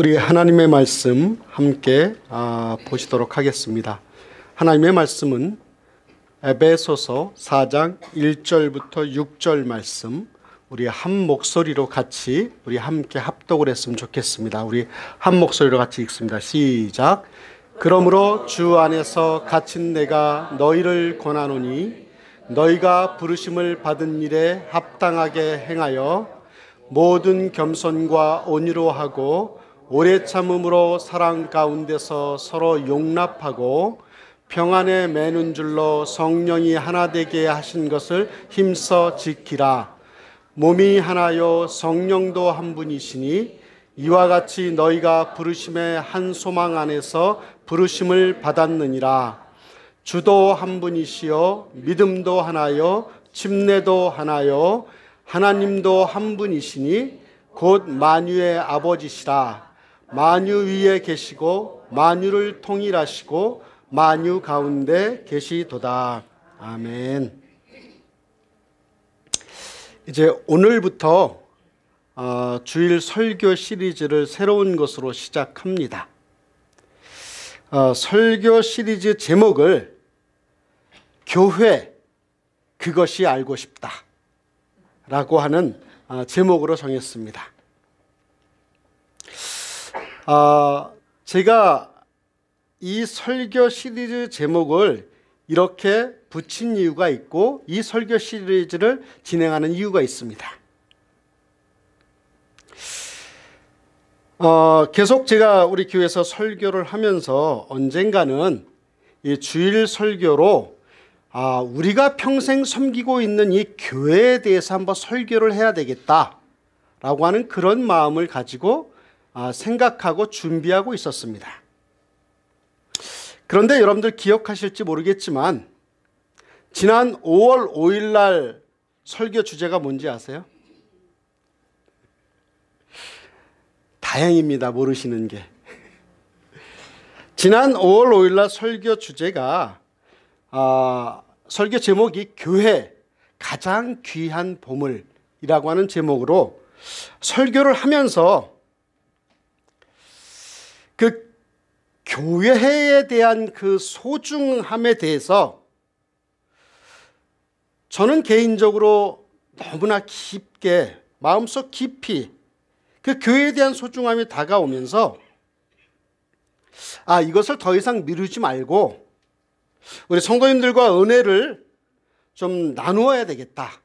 우리 하나님의 말씀 함께 아, 보시도록 하겠습니다. 하나님의 말씀은 에베소서 4장 1절부터 6절 말씀 우리 한 목소리로 같이 우리 함께 합독을 했으면 좋겠습니다. 우리 한 목소리로 같이 읽습니다. 시작. 그러므로 주 안에서 갇힌 내가 너희를 권하노니 너희가 부르심을 받은 일에 합당하게 행하여 모든 겸손과 온유로 하고 오래 참음으로 사랑 가운데서 서로 용납하고 평안에 매는 줄로 성령이 하나 되게 하신 것을 힘써 지키라. 몸이 하나요 성령도 한 분이시니 이와 같이 너희가 부르심의 한 소망 안에서 부르심을 받았느니라. 주도 한 분이시요 믿음도 하나요 침례도 하나요 하나님도 한 분이시니 곧 만유의 아버지시라. 만유 위에 계시고 만유를 통일하시고 만유 가운데 계시도다. 아멘. 이제 오늘부터 어, 주일 설교 시리즈를 새로운 것으로 시작합니다. 어, 설교 시리즈 제목을 교회 그것이 알고 싶다라고 하는 어, 제목으로 정했습니다. 아, 제가 이 설교 시리즈 제목을 이렇게 붙인 이유가 있고 이 설교 시리즈를 진행하는 이유가 있습니다. 어, 계속 제가 우리 교회에서 설교를 하면서 언젠가는 이 주일 설교로 아, 우리가 평생 섬기고 있는 이 교회에 대해서 한번 설교를 해야 되겠다라고 하는 그런 마음을 가지고 아, 생각하고 준비하고 있었습니다. 그런데 여러분들 기억하실지 모르겠지만 지난 5월 5일 날 설교 주제가 뭔지 아세요? 다행입니다. 모르시는 게. 지난 5월 5일 날 설교 주제가 아, 설교 제목이 교회 가장 귀한 보물이라고 하는 제목으로 설교를 하면서 교회에 대한 그 소중함에 대해서 저는 개인적으로 너무나 깊게 마음속 깊이 그 교회에 대한 소중함이 다가오면서 아 이것을 더 이상 미루지 말고 우리 성도님들과 은혜를 좀 나누어야 되겠다.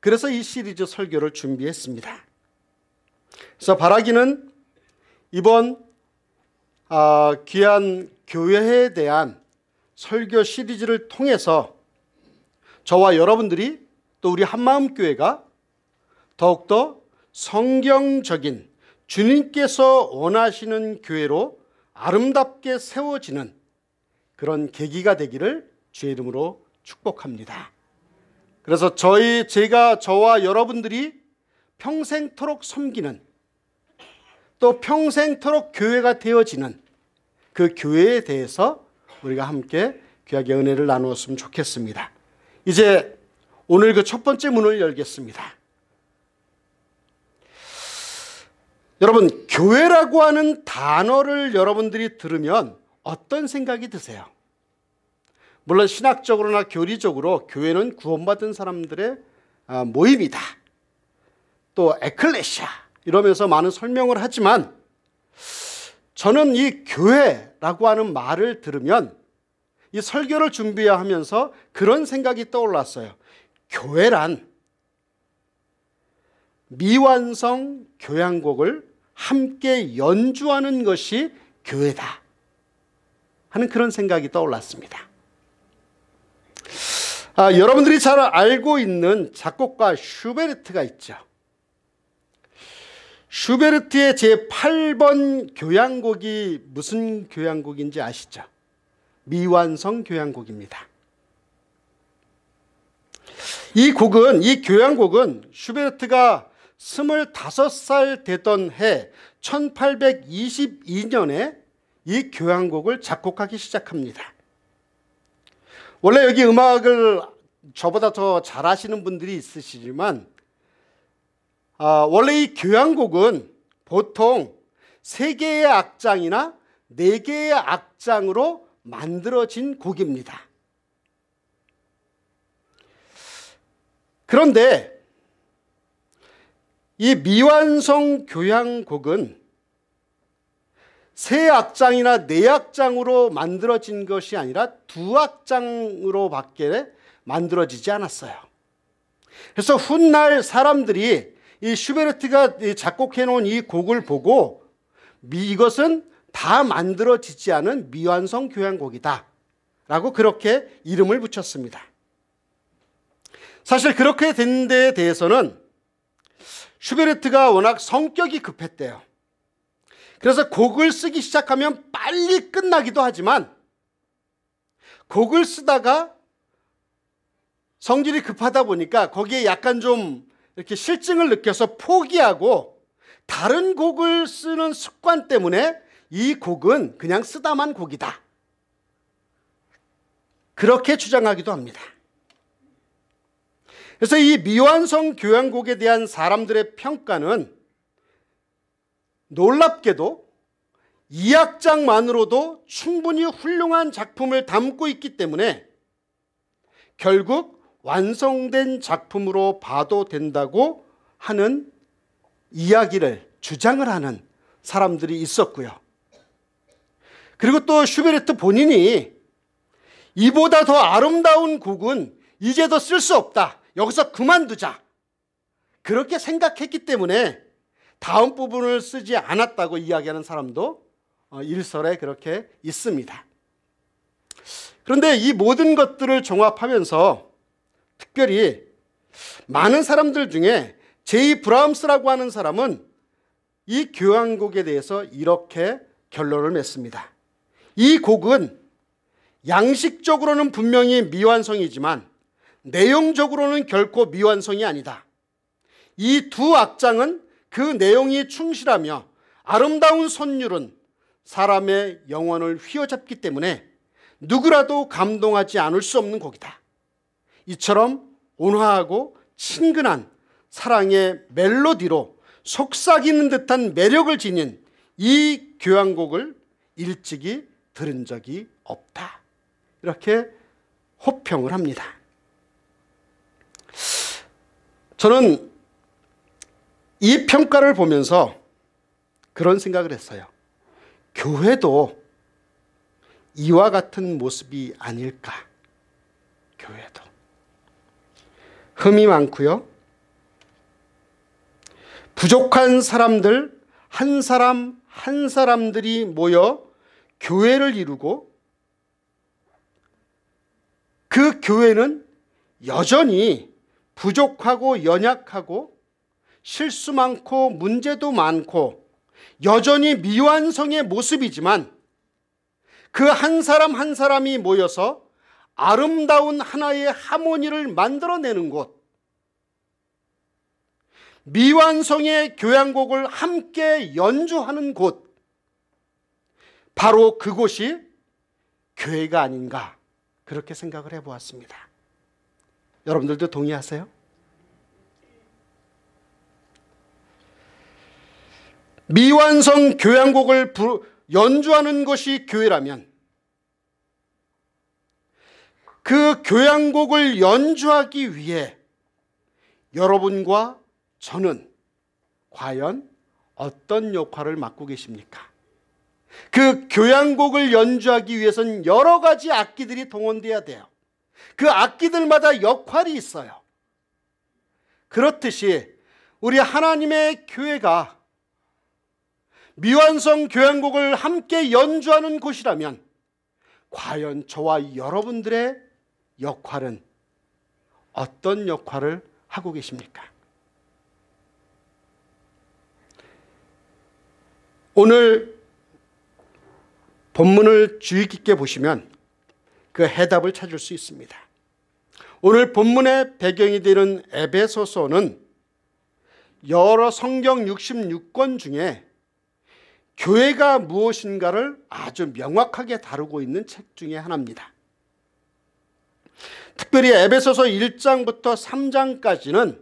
그래서 이 시리즈 설교를 준비했습니다. 그래서 바라기는 이번 아, 귀한 교회에 대한 설교 시리즈를 통해서 저와 여러분들이 또 우리 한마음 교회가 더욱더 성경적인 주님께서 원하시는 교회로 아름답게 세워지는 그런 계기가 되기를 주의 이름으로 축복합니다. 그래서 저희 제가 저와 여러분들이 평생토록 섬기는 또 평생토록 교회가 되어지는 그 교회에 대해서 우리가 함께 귀하게 은혜를 나누었으면 좋겠습니다. 이제 오늘 그 첫 번째 문을 열겠습니다. 여러분, 교회라고 하는 단어를 여러분들이 들으면 어떤 생각이 드세요? 물론 신학적으로나 교리적으로 교회는 구원받은 사람들의 아, 모임이다. 또 에클레시아 이러면서 많은 설명을 하지만 저는 이 교회라고 하는 말을 들으면 이 설교를 준비하면서 그런 생각이 떠올랐어요. 교회란 미완성 교향곡을 함께 연주하는 것이 교회다. 하는 그런 생각이 떠올랐습니다. 아, 여러분들이 잘 알고 있는 작곡가 슈베르트가 있죠. 슈베르트의 제8번 교향곡이 무슨 교향곡인지 아시죠? 미완성 교향곡입니다. 이 곡은 이 교향곡은 슈베르트가 25살 되던 해 1822년에 이 교향곡을 작곡하기 시작합니다. 원래 여기 음악을 저보다 더 잘하시는 분들이 있으시지만 아, 원래 이 교향곡은 보통 세 개의 악장이나 네 개의 악장으로 만들어진 곡입니다. 그런데 이 미완성 교향곡은 세 악장이나 네 악장으로 만들어진 것이 아니라 두 악장으로밖에 만들어지지 않았어요. 그래서 훗날 사람들이 이 슈베르트가 작곡해 놓은 이 곡을 보고 이것은 다 만들어지지 않은 미완성 교향곡이다. 라고 그렇게 이름을 붙였습니다. 사실 그렇게 된 데에 대해서는 슈베르트가 워낙 성격이 급했대요. 그래서 곡을 쓰기 시작하면 빨리 끝나기도 하지만 곡을 쓰다가 성질이 급하다 보니까 거기에 약간 좀 이렇게 실증을 느껴서 포기하고 다른 곡을 쓰는 습관 때문에 이 곡은 그냥 쓰다만 곡이다. 그렇게 주장하기도 합니다. 그래서 이 미완성 교향곡에 대한 사람들의 평가는 놀랍게도 이 악장만으로도 충분히 훌륭한 작품을 담고 있기 때문에 결국 완성된 작품으로 봐도 된다고 하는 이야기를 주장을 하는 사람들이 있었고요. 그리고 또 슈베르트 본인이 이보다 더 아름다운 곡은 이제 더 쓸 수 없다. 여기서 그만두자. 그렇게 생각했기 때문에 다음 부분을 쓰지 않았다고 이야기하는 사람도 어, 일설에 그렇게 있습니다. 그런데 이 모든 것들을 종합하면서 특별히 많은 사람들 중에 제이 브라움스라고 하는 사람은 이 교향곡에 대해서 이렇게 결론을 맺습니다. 이 곡은 양식적으로는 분명히 미완성이지만 내용적으로는 결코 미완성이 아니다. 이 두 악장은 그 내용이 충실하며 아름다운 선율은 사람의 영혼을 휘어잡기 때문에 누구라도 감동하지 않을 수 없는 곡이다. 이처럼 온화하고 친근한 사랑의 멜로디로 속삭이는 듯한 매력을 지닌 이 교향곡을 일찍이 들은 적이 없다. 이렇게 호평을 합니다. 저는 이 평가를 보면서 그런 생각을 했어요. 교회도 이와 같은 모습이 아닐까. 교회도. 흠이 많고요. 부족한 사람들 한 사람 한 사람들이 모여 교회를 이루고 그 교회는 여전히 부족하고 연약하고 실수 많고 문제도 많고 여전히 미완성의 모습이지만 그 한 사람 한 사람이 모여서 아름다운 하나의 하모니를 만들어내는 곳 미완성의 교향곡을 함께 연주하는 곳 바로 그곳이 교회가 아닌가 그렇게 생각을 해보았습니다 여러분들도 동의하세요? 미완성 교향곡을 연주하는 것이 교회라면 그 교향곡을 연주하기 위해 여러분과 저는 과연 어떤 역할을 맡고 계십니까? 그 교향곡을 연주하기 위해선 여러 가지 악기들이 동원돼야 돼요. 그 악기들마다 역할이 있어요. 그렇듯이 우리 하나님의 교회가 미완성 교향곡을 함께 연주하는 곳이라면 과연 저와 여러분들의 역할은 어떤 역할을 하고 계십니까? 오늘 본문을 주의 깊게 보시면 그 해답을 찾을 수 있습니다. 오늘 본문의 배경이 되는 에베소서는 여러 성경 66권 중에 교회가 무엇인가를 아주 명확하게 다루고 있는 책 중에 하나입니다. 특별히 에베소서 1장부터 3장까지는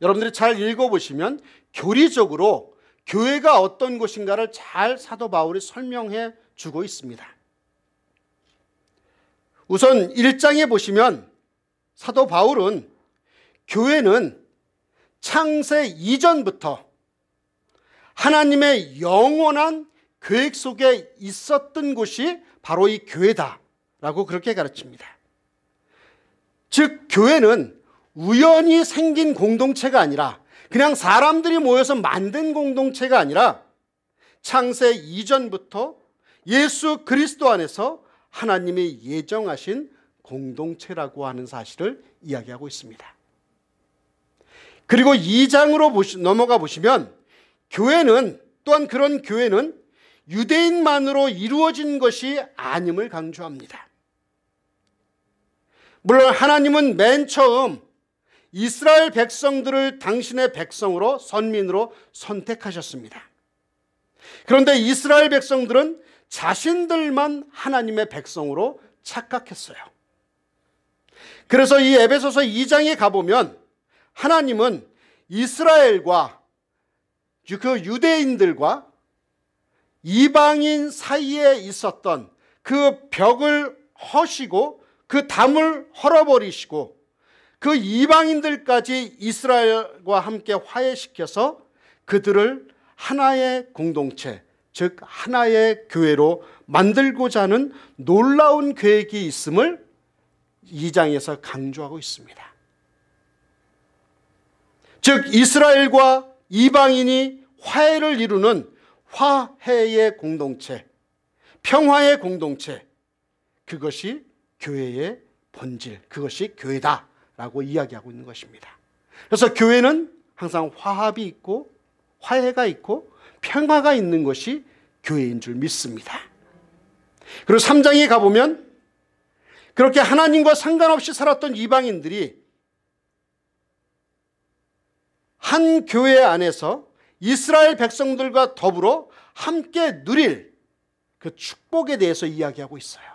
여러분들이 잘 읽어보시면 교리적으로 교회가 어떤 곳인가를 잘 사도 바울이 설명해 주고 있습니다. 우선 1장에 보시면 사도 바울은 교회는 창세 이전부터 하나님의 영원한 계획 속에 있었던 곳이 바로 이 교회다라고 그렇게 가르칩니다. 즉, 교회는 우연히 생긴 공동체가 아니라 그냥 사람들이 모여서 만든 공동체가 아니라 창세 이전부터 예수 그리스도 안에서 하나님이 예정하신 공동체라고 하는 사실을 이야기하고 있습니다. 그리고 2장으로 보시, 넘어가 보시면 교회는 또한 그런 교회는 유대인만으로 이루어진 것이 아님을 강조합니다. 물론 하나님은 맨 처음 이스라엘 백성들을 당신의 백성으로 선민으로 선택하셨습니다. 그런데 이스라엘 백성들은 자신들만 하나님의 백성으로 착각했어요. 그래서 이 에베소서 2장에 가보면 하나님은 이스라엘과 그 유대인들과 이방인 사이에 있었던 그 벽을 허시고 그 담을 헐어버리시고 그 이방인들까지 이스라엘과 함께 화해시켜서 그들을 하나의 공동체, 즉 하나의 교회로 만들고자 하는 놀라운 계획이 있음을 이장에서 강조하고 있습니다. 즉 이스라엘과 이방인이 화해를 이루는 화해의 공동체, 평화의 공동체 그것이 교회의 본질, 그것이 교회다라고 이야기하고 있는 것입니다. 그래서 교회는 항상 화합이 있고 화해가 있고 평화가 있는 것이 교회인 줄 믿습니다. 그리고 3장에 가보면 그렇게 하나님과 상관없이 살았던 이방인들이 한 교회 안에서 이스라엘 백성들과 더불어 함께 누릴 그 축복에 대해서 이야기하고 있어요.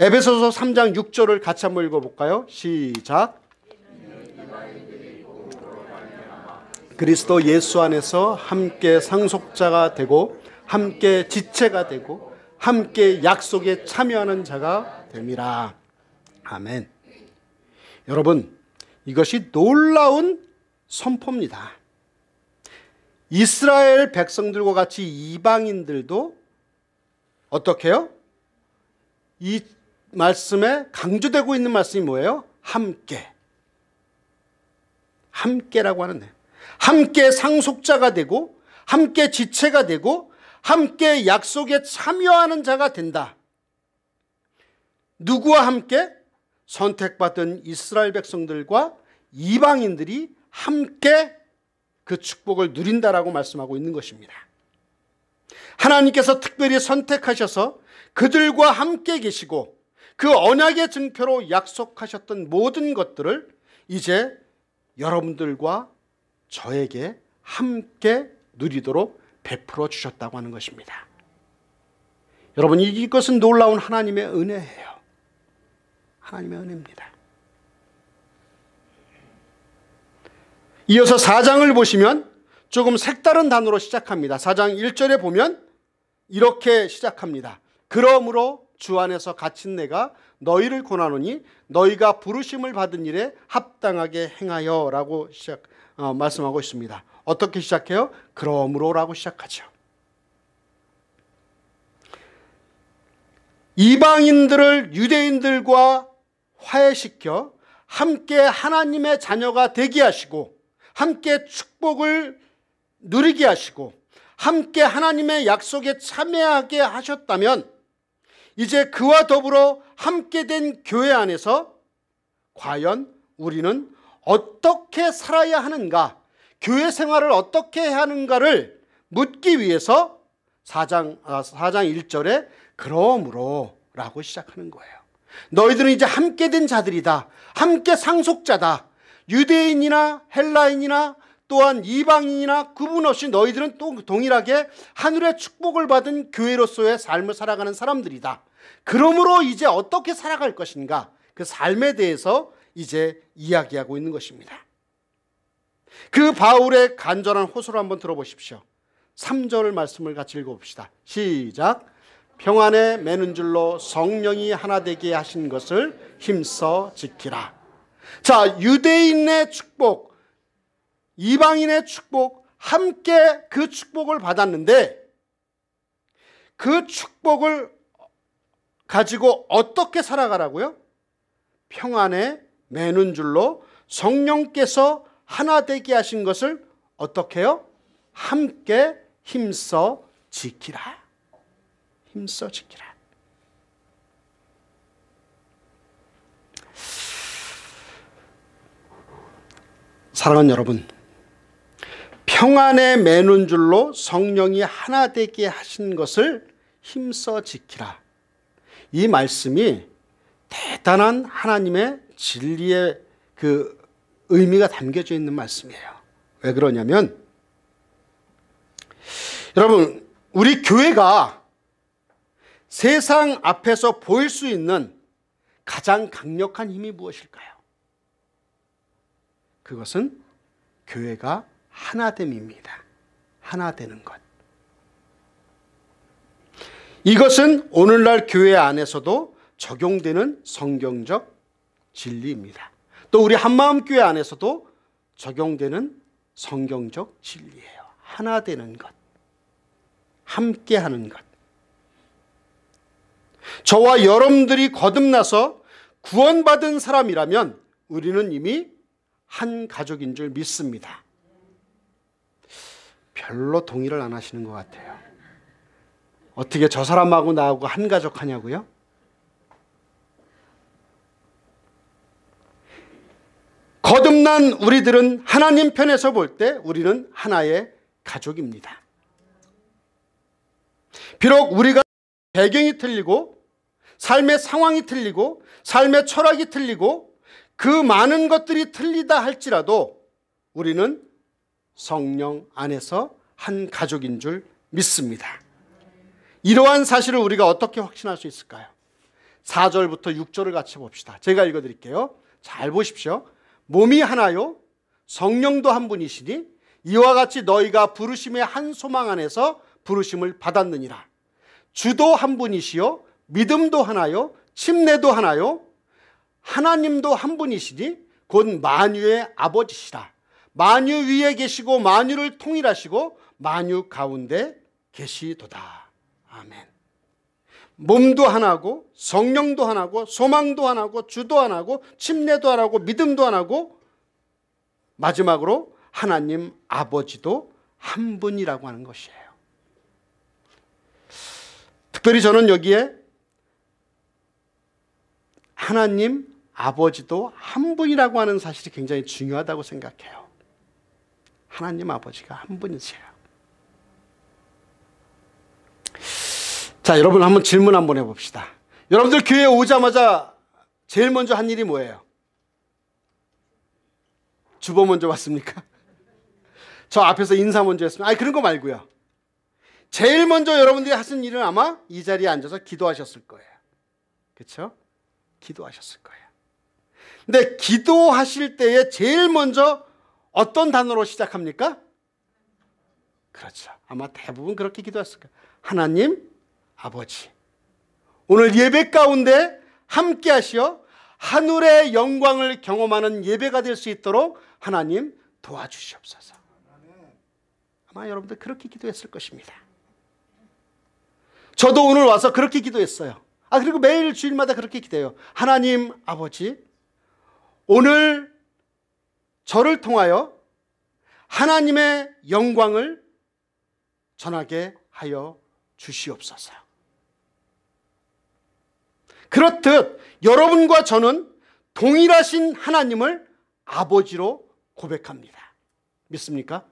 에베소서 3장 6절을 같이 한번 읽어볼까요? 시작. 그리스도 예수 안에서 함께 상속자가 되고 함께 지체가 되고 함께 약속에 참여하는 자가 됨이라. 아멘. 여러분, 이것이 놀라운 선포입니다. 이스라엘 백성들과 같이 이방인들도 어떻게요? 말씀에 강조되고 있는 말씀이 뭐예요? 함께. 함께라고 하는데. 함께 상속자가 되고, 함께 지체가 되고, 함께 약속에 참여하는 자가 된다. 누구와 함께? 선택받은 이스라엘 백성들과 이방인들이 함께 그 축복을 누린다라고 말씀하고 있는 것입니다. 하나님께서 특별히 선택하셔서 그들과 함께 계시고 그 언약의 증표로 약속하셨던 모든 것들을 이제 여러분들과 저에게 함께 누리도록 베풀어 주셨다고 하는 것입니다. 여러분 이것은 놀라운 하나님의 은혜예요. 하나님의 은혜입니다. 이어서 4장을 보시면 조금 색다른 단어로 시작합니다. 4장 1절에 보면 이렇게 시작합니다. 그러므로 주 안에서 갇힌 내가 너희를 권하노니 너희가 부르심을 받은 일에 합당하게 행하여라고 시작 어, 말씀하고 있습니다. 어떻게 시작해요? 그러므로라고 시작하죠. 이방인들을 유대인들과 화해시켜 함께 하나님의 자녀가 되게 하시고 함께 축복을 누리게 하시고 함께 하나님의 약속에 참여하게 하셨다면 이제 그와 더불어 함께 된 교회 안에서 과연 우리는 어떻게 살아야 하는가, 교회 생활을 어떻게 해야 하는가를 묻기 위해서 4장, 4장 아, 1절에 그러므로 라고 시작하는 거예요. 너희들은 이제 함께 된 자들이다. 함께 상속자다. 유대인이나 헬라인이나 또한 이방인이나 구분 없이 너희들은 또 동일하게 하늘의 축복을 받은 교회로서의 삶을 살아가는 사람들이다. 그러므로 이제 어떻게 살아갈 것인가 그 삶에 대해서 이제 이야기하고 있는 것입니다. 그 바울의 간절한 호소를 한번 들어보십시오. 3절 말씀을 같이 읽어봅시다. 시작. 평안에 매는 줄로 성령이 하나 되게 하신 것을 힘써 지키라. 자, 유대인의 축복, 이방인의 축복, 함께 그 축복을 받았는데 그 축복을 가지고 어떻게 살아가라고요? 평안에 매는 줄로 성령께서 하나 되게 하신 것을 어떻게요? 함께 힘써 지키라. 힘써 지키라. 사랑하는 여러분, 평안에 매는 줄로 성령이 하나 되게 하신 것을 힘써 지키라. 이 말씀이 대단한 하나님의 진리의 그 의미가 담겨져 있는 말씀이에요. 왜 그러냐면 여러분 우리 교회가 세상 앞에서 보일 수 있는 가장 강력한 힘이 무엇일까요? 그것은 교회가 하나 됨입니다. 하나 되는 것. 이것은 오늘날 교회 안에서도 적용되는 성경적 진리입니다. 또 우리 한마음교회 안에서도 적용되는 성경적 진리예요. 하나 되는 것. 함께 하는 것. 저와 여러분들이 거듭나서 구원받은 사람이라면 우리는 이미 한 가족인 줄 믿습니다. 별로 동의를 안 하시는 것 같아요. 어떻게 저 사람하고 나하고 한 가족 하냐고요? 거듭난 우리들은 하나님 편에서 볼 때 우리는 하나의 가족입니다. 비록 우리가 배경이 틀리고 삶의 상황이 틀리고 삶의 철학이 틀리고 그 많은 것들이 틀리다 할지라도 우리는 성령 안에서 한 가족인 줄 믿습니다. 이러한 사실을 우리가 어떻게 확신할 수 있을까요? 4절부터 6절을 같이 봅시다. 제가 읽어 드릴게요. 잘 보십시오. 몸이 하나요. 성령도 한 분이시니 이와 같이 너희가 부르심의 한 소망 안에서 부르심을 받았느니라. 주도 한 분이시요. 믿음도 하나요. 침례도 하나요. 하나님도 한 분이시니 곧 만유의 아버지시라. 만유 위에 계시고 만유를 통일하시고 만유 가운데 계시도다. 아멘. 몸도 하나고 성령도 하나고 소망도 하나고 주도 하나고 침례도 하나고 믿음도 하나고 마지막으로 하나님 아버지도 한 분이라고 하는 것이에요. 특별히 저는 여기에 하나님 아버지도 한 분이라고 하는 사실이 굉장히 중요하다고 생각해요. 하나님 아버지가 한 분이세요. 자, 여러분 한번 질문 한번 해봅시다. 여러분들 교회 에 오자마자 제일 먼저 한 일이 뭐예요? 주보 먼저 왔습니까? 저 앞에서 인사 먼저 했습니다. 아니, 그런 거 말고요. 제일 먼저 여러분들이 하신 일은 아마 이 자리에 앉아서 기도하셨을 거예요. 그렇죠? 기도하셨을 거예요. 근데 기도하실 때에 제일 먼저 어떤 단어로 시작합니까? 그렇죠. 아마 대부분 그렇게 기도했을 거예요. 하나님, 아버지. 오늘 예배 가운데 함께 하시어 하늘의 영광을 경험하는 예배가 될 수 있도록 하나님 도와주시옵소서. 아마 여러분들 그렇게 기도했을 것입니다. 저도 오늘 와서 그렇게 기도했어요. 아, 그리고 매일 주일마다 그렇게 기대요. 하나님 아버지, 오늘 저를 통하여 하나님의 영광을 전하게 하여 주시옵소서. 그렇듯 여러분과 저는 동일하신 하나님을 아버지로 고백합니다. 믿습니까?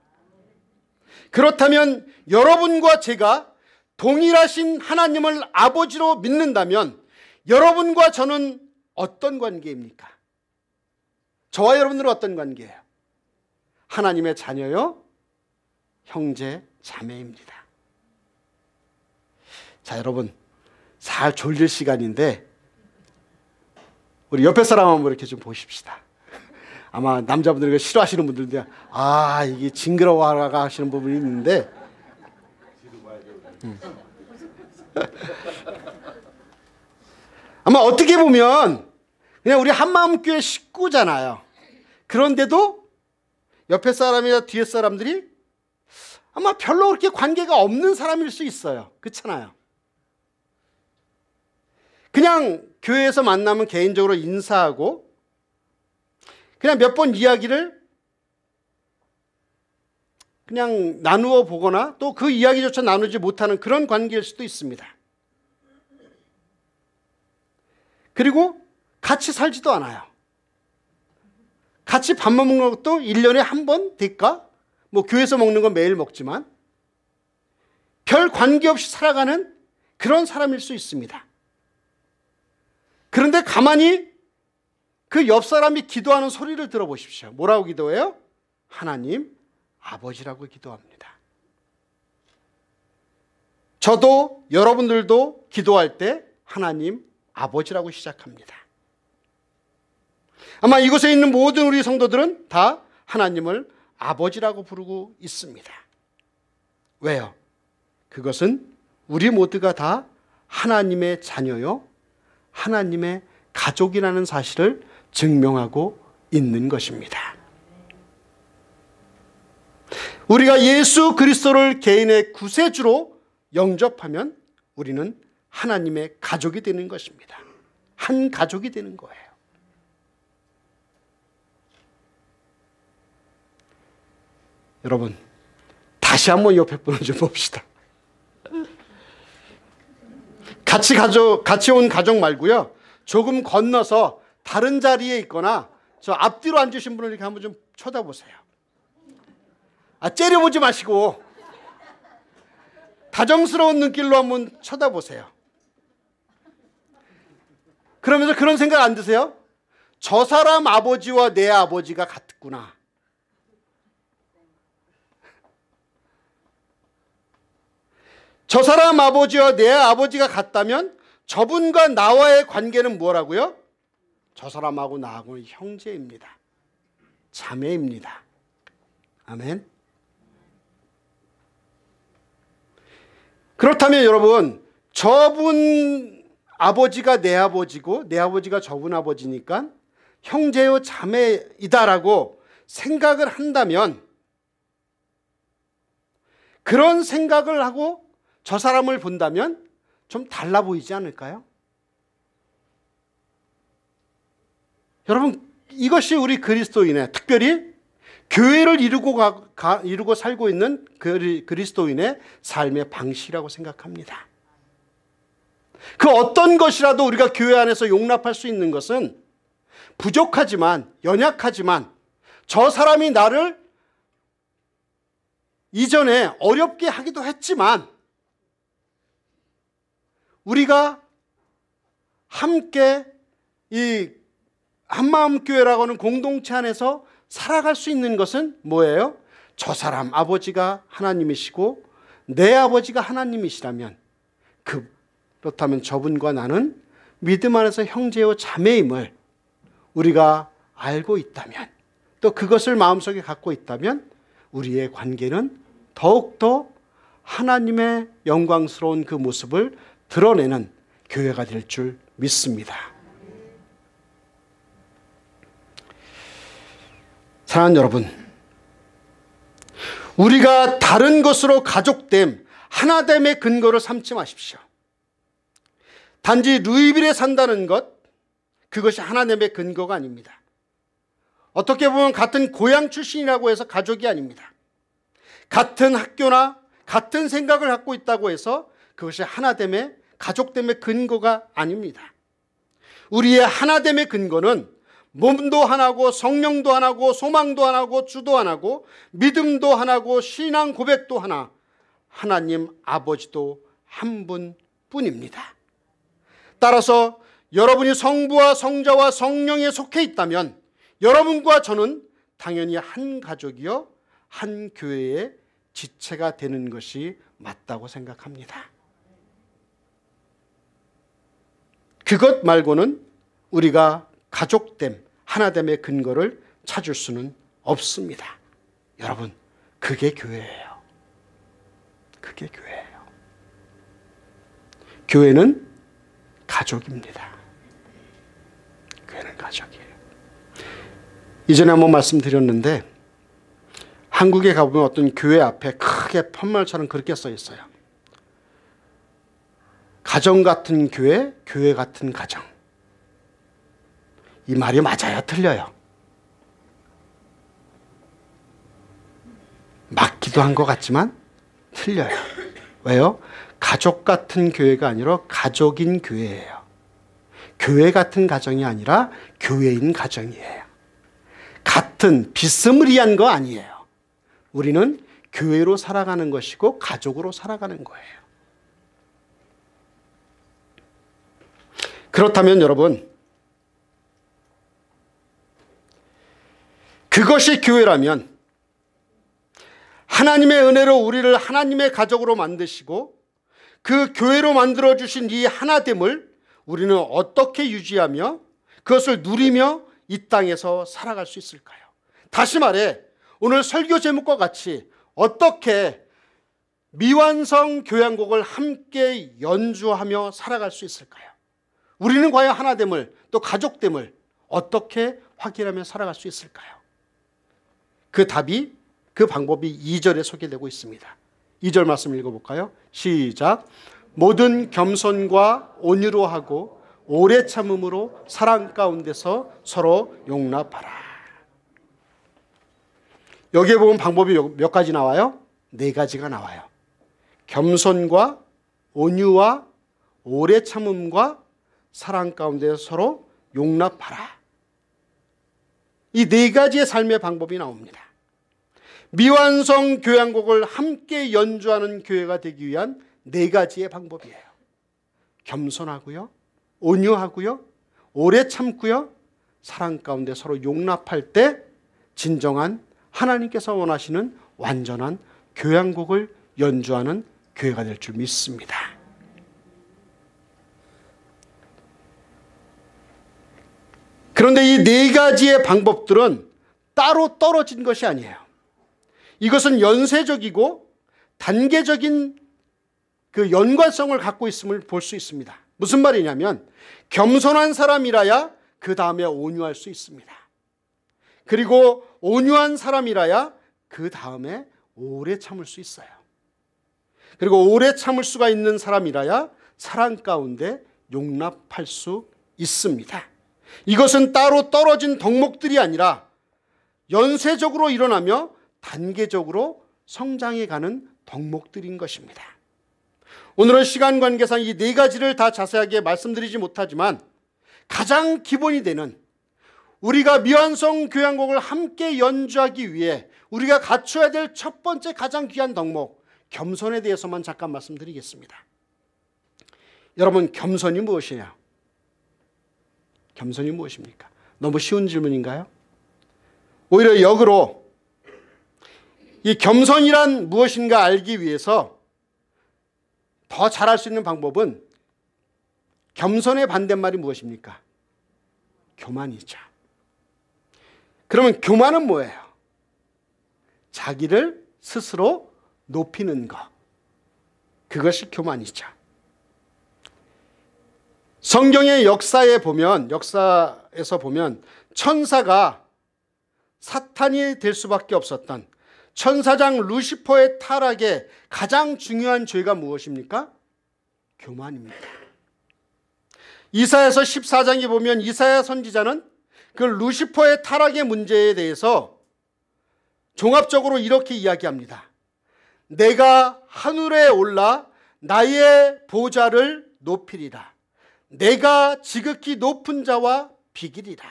그렇다면 여러분과 제가 동일하신 하나님을 아버지로 믿는다면 여러분과 저는 어떤 관계입니까? 저와 여러분들은 어떤 관계예요? 하나님의 자녀요? 형제, 자매입니다. 자, 여러분. 잘 졸릴 시간인데 우리 옆에 사람 한번 이렇게 좀 보십시다. 아마 남자분들 이 싫어하시는 분들도 아 이게 징그러워하라 하시는 부분이 있는데 음. 아마 어떻게 보면 그냥 우리 한마음교회 식구잖아요. 그런데도 옆에 사람이나 뒤에 사람들이 아마 별로 그렇게 관계가 없는 사람일 수 있어요. 그렇잖아요. 그냥 교회에서 만나면 개인적으로 인사하고 그냥 몇 번 이야기를 그냥 나누어 보거나 또 그 이야기조차 나누지 못하는 그런 관계일 수도 있습니다. 그리고 같이 살지도 않아요. 같이 밥 먹는 것도 1년에 한 번 될까? 뭐 교회에서 먹는 건 매일 먹지만 별 관계 없이 살아가는 그런 사람일 수 있습니다. 그런데 가만히 그 옆 사람이 기도하는 소리를 들어보십시오. 뭐라고 기도해요? 하나님 아버지라고 기도합니다. 저도 여러분들도 기도할 때 하나님 아버지라고 시작합니다. 아마 이곳에 있는 모든 우리 성도들은 다 하나님을 아버지라고 부르고 있습니다. 왜요? 그것은 우리 모두가 다 하나님의 자녀요, 하나님의 가족이라는 사실을 증명하고 있는 것입니다. 우리가 예수 그리스도를 개인의 구세주로 영접하면 우리는 하나님의 가족이 되는 것입니다. 한 가족이 되는 거예요. 여러분, 다시 한번 옆에 분을 좀 봅시다. 같이 가족, 같이 온 가족 말고요. 조금 건너서 다른 자리에 있거나 저 앞뒤로 앉으신 분을 이렇게 한번 좀 쳐다보세요. 아, 째려보지 마시고 다정스러운 눈길로 한번 쳐다보세요. 그러면서 그런 생각 안 드세요? 저 사람 아버지와 내 아버지가 같구나. 저 사람 아버지와 내 아버지가 같다면 저분과 나와의 관계는 뭐라고요? 저 사람하고 나하고는 형제입니다. 자매입니다. 아멘. 그렇다면 여러분, 저분 아버지가 내 아버지고 내 아버지가 저분 아버지니까 형제요 자매이다라고 생각을 한다면 그런 생각을 하고 저 사람을 본다면 좀 달라 보이지 않을까요? 여러분, 이것이 우리 그리스도인의 특별히 교회를 이루고, 가, 가, 이루고 살고 있는 그리, 그리스도인의 삶의 방식이라고 생각합니다. 그 어떤 것이라도 우리가 교회 안에서 용납할 수 있는 것은 부족하지만 연약하지만 저 사람이 나를 이전에 어렵게 하기도 했지만 우리가 함께 이 한마음 교회라고 하는 공동체 안에서 살아갈 수 있는 것은 뭐예요? 저 사람 아버지가 하나님이시고 내 아버지가 하나님이시라면 그 그렇다면 저분과 나는 믿음 안에서 형제요 자매임을 우리가 알고 있다면 또 그것을 마음속에 갖고 있다면 우리의 관계는 더욱더 하나님의 영광스러운 그 모습을 드러내는 교회가 될 줄 믿습니다. 사랑하는 여러분, 우리가 다른 것으로 가족됨, 하나됨의 근거를 삼지 마십시오. 단지 루이빌에 산다는 것, 그것이 하나됨의 근거가 아닙니다. 어떻게 보면 같은 고향 출신이라고 해서 가족이 아닙니다. 같은 학교나 같은 생각을 갖고 있다고 해서 그것이 하나됨의 가족됨의 근거가 아닙니다. 우리의 하나됨의 근거는 몸도 하나고 성령도 하나고 소망도 하나고 주도 하나고 믿음도 하나고 신앙 고백도 하나 하나님 아버지도 한 분뿐입니다. 따라서 여러분이 성부와 성자와 성령에 속해 있다면 여러분과 저는 당연히 한 가족이요 한 교회의 지체가 되는 것이 맞다고 생각합니다. 그것 말고는 우리가 가족됨, 하나됨의 근거를 찾을 수는 없습니다. 여러분, 그게 교회예요. 그게 교회예요. 교회는 가족입니다. 교회는 가족이에요. 이전에 한번 말씀드렸는데 한국에 가보면 어떤 교회 앞에 크게 팻말처럼 그렇게 써 있어요. 가정 같은 교회, 교회 같은 가정. 이 말이 맞아요, 틀려요? 맞기도 한 것 같지만 틀려요. 왜요? 가족 같은 교회가 아니라 가족인 교회예요. 교회 같은 가정이 아니라 교회인 가정이에요. 같은 비스무리한 거 아니에요. 우리는 교회로 살아가는 것이고 가족으로 살아가는 거예요. 그렇다면 여러분, 그것이 교회라면 하나님의 은혜로 우리를 하나님의 가족으로 만드시고 그 교회로 만들어 주신 이 하나됨을 우리는 어떻게 유지하며 그것을 누리며 이 땅에서 살아갈 수 있을까요? 다시 말해 오늘 설교 제목과 같이 어떻게 미완성 교향곡을 함께 연주하며 살아갈 수 있을까요? 우리는 과연 하나됨을 또 가족됨을 어떻게 확인하며 살아갈 수 있을까요? 그 답이 그 방법이 2절에 소개되고 있습니다. 2절 말씀 읽어볼까요? 시작. 모든 겸손과 온유로 하고 오래 참음으로 사랑 가운데서 서로 용납하라. 여기에 보면 방법이 몇 가지 나와요? 네 가지가 나와요. 겸손과 온유와 오래 참음과 사랑 가운데 서로 용납하라. 이 네 가지의 삶의 방법이 나옵니다. 미완성 교향곡을 함께 연주하는 교회가 되기 위한 네 가지의 방법이에요. 겸손하고요. 온유하고요. 오래 참고요. 사랑 가운데 서로 용납할 때 진정한 하나님께서 원하시는 완전한 교향곡을 연주하는 교회가 될 줄 믿습니다. 그런데 이 네 가지의 방법들은 따로 떨어진 것이 아니에요. 이것은 연쇄적이고 단계적인 그 연관성을 갖고 있음을 볼 수 있습니다. 무슨 말이냐면 겸손한 사람이라야 그 다음에 온유할 수 있습니다. 그리고 온유한 사람이라야 그 다음에 오래 참을 수 있어요. 그리고 오래 참을 수가 있는 사람이라야 사랑 가운데 용납할 수 있습니다. 이것은 따로 떨어진 덕목들이 아니라 연쇄적으로 일어나며 단계적으로 성장해 가는 덕목들인 것입니다. 오늘은 시간 관계상 이 네 가지를 다 자세하게 말씀드리지 못하지만 가장 기본이 되는 우리가 미완성 교향곡을 함께 연주하기 위해 우리가 갖춰야 될 첫 번째 가장 귀한 덕목 겸손에 대해서만 잠깐 말씀드리겠습니다. 여러분 겸손이 무엇이냐? 겸손이 무엇입니까? 너무 쉬운 질문인가요? 오히려 역으로 이 겸손이란 무엇인가 알기 위해서 더 잘할 수 있는 방법은 겸손의 반대말이 무엇입니까? 교만이죠. 그러면 교만은 뭐예요? 자기를 스스로 높이는 것. 그것이 교만이죠. 성경의 역사에 보면 역사에서 보면 천사가 사탄이 될 수밖에 없었던 천사장 루시퍼의 타락의 가장 중요한 죄가 무엇입니까? 교만입니다. 이사에서 14장에 보면 이사야 선지자는 그 루시퍼의 타락의 문제에 대해서 종합적으로 이렇게 이야기합니다. 내가 하늘에 올라 나의 보좌를 높이리라. 내가 지극히 높은 자와 비길이라이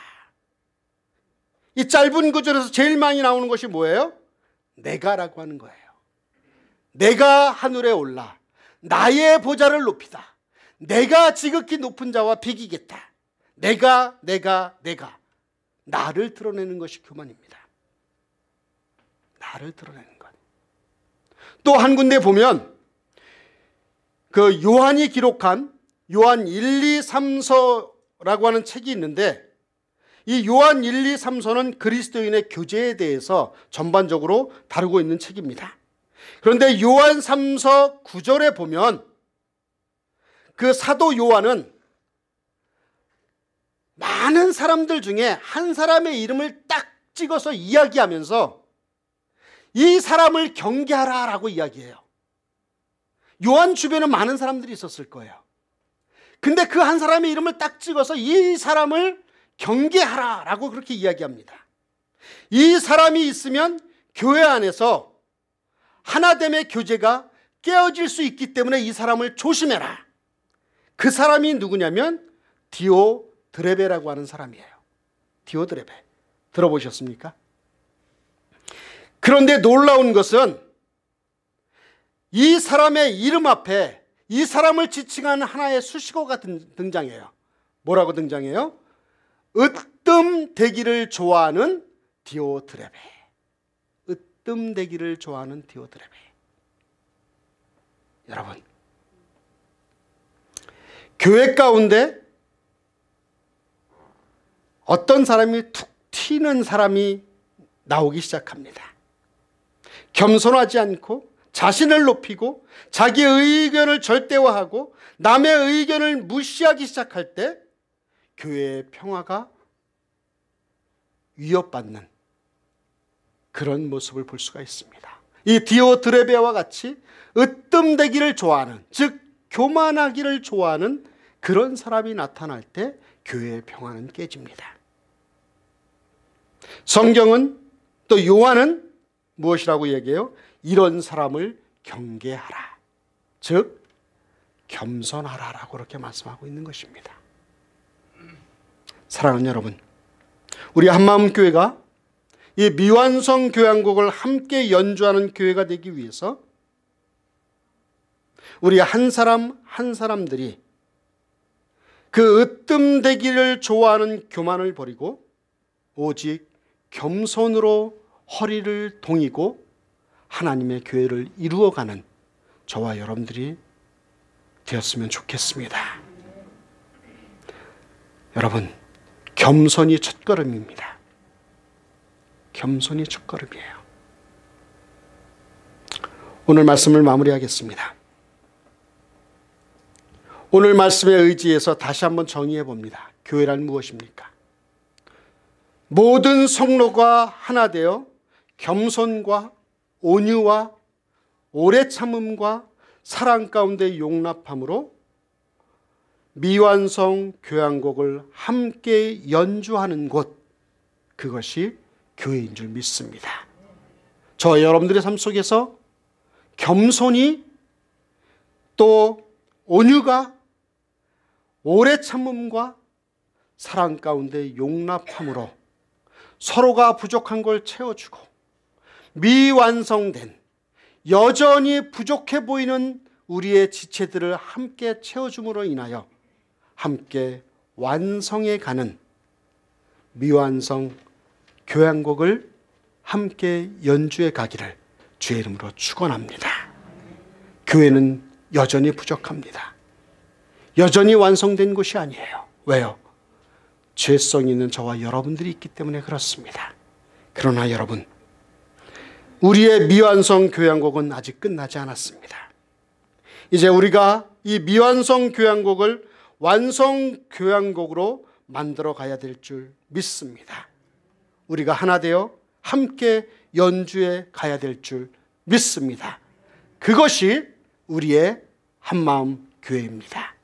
짧은 구절에서 제일 많이 나오는 것이 뭐예요? 내가라고 하는 거예요. 내가 하늘에 올라 나의 보좌를 높이다. 내가 지극히 높은 자와 비기겠다. 내가 내가 내가 나를 드러내는 것이 교만입니다. 나를 드러내는 것. 또 한 군데 보면 그 요한이 기록한 요한 1, 2, 3서라고 하는 책이 있는데 이 요한 1, 2, 3서는 그리스도인의 교제에 대해서 전반적으로 다루고 있는 책입니다. 그런데 요한 3서 9절에 보면 그 사도 요한은 많은 사람들 중에 한 사람의 이름을 딱 찍어서 이야기하면서 이 사람을 경계하라 라고 이야기해요. 요한 주변에 많은 사람들이 있었을 거예요. 근데 그 한 사람의 이름을 딱 찍어서 이 사람을 경계하라 라고 그렇게 이야기합니다. 이 사람이 있으면 교회 안에서 하나됨의 교제가 깨어질 수 있기 때문에 이 사람을 조심해라. 그 사람이 누구냐면 디오 드레베라고 하는 사람이에요. 디오 드레베. 들어보셨습니까? 그런데 놀라운 것은 이 사람의 이름 앞에 이 사람을 지칭하는 하나의 수식어가 등장해요. 뭐라고 등장해요? 으뜸 대기를 좋아하는 디오드레베. 으뜸 대기를 좋아하는 디오드레베. 여러분, 교회 가운데 어떤 사람이 툭 튀는 사람이 나오기 시작합니다. 겸손하지 않고 자신을 높이고 자기의 의견을 절대화하고 남의 의견을 무시하기 시작할 때 교회의 평화가 위협받는 그런 모습을 볼 수가 있습니다. 이 디오드레베와 같이 으뜸되기를 좋아하는 즉 교만하기를 좋아하는 그런 사람이 나타날 때 교회의 평화는 깨집니다. 성경은 또 요한은 무엇이라고 얘기해요? 이런 사람을 경계하라. 즉 겸손하라라고 그렇게 말씀하고 있는 것입니다. 사랑하는 여러분, 우리 한마음 교회가 이 미완성 교향곡을 함께 연주하는 교회가 되기 위해서 우리 한 사람 한 사람들이 그 으뜸되기를 좋아하는 교만을 버리고 오직 겸손으로 허리를 동이고 하나님의 교회를 이루어가는 저와 여러분들이 되었으면 좋겠습니다. 여러분, 겸손이 첫걸음입니다. 겸손이 첫걸음이에요. 오늘 말씀을 마무리하겠습니다. 오늘 말씀에 의지해서 다시 한번 정의해 봅니다. 교회란 무엇입니까? 모든 성로가 하나 되어 겸손과 온유와 오래 참음과 사랑 가운데 용납함으로 미완성 교향곡을 함께 연주하는 곳 그것이 교회인 줄 믿습니다. 저 여러분들의 삶 속에서 겸손이 또 온유가 오래 참음과 사랑 가운데 용납함으로 서로가 부족한 걸 채워주고 미완성된 여전히 부족해 보이는 우리의 지체들을 함께 채워줌으로 인하여 함께 완성해 가는 미완성 교향곡을 함께 연주해 가기를 주의 이름으로 축원합니다. 교회는 여전히 부족합니다. 여전히 완성된 곳이 아니에요. 왜요? 죄성 있는 저와 여러분들이 있기 때문에 그렇습니다. 그러나 여러분 우리의 미완성 교향곡은 아직 끝나지 않았습니다. 이제 우리가 이 미완성 교향곡을 완성 교향곡으로 만들어 가야 될 줄 믿습니다. 우리가 하나 되어 함께 연주해 가야 될 줄 믿습니다. 그것이 우리의 한마음 교회입니다.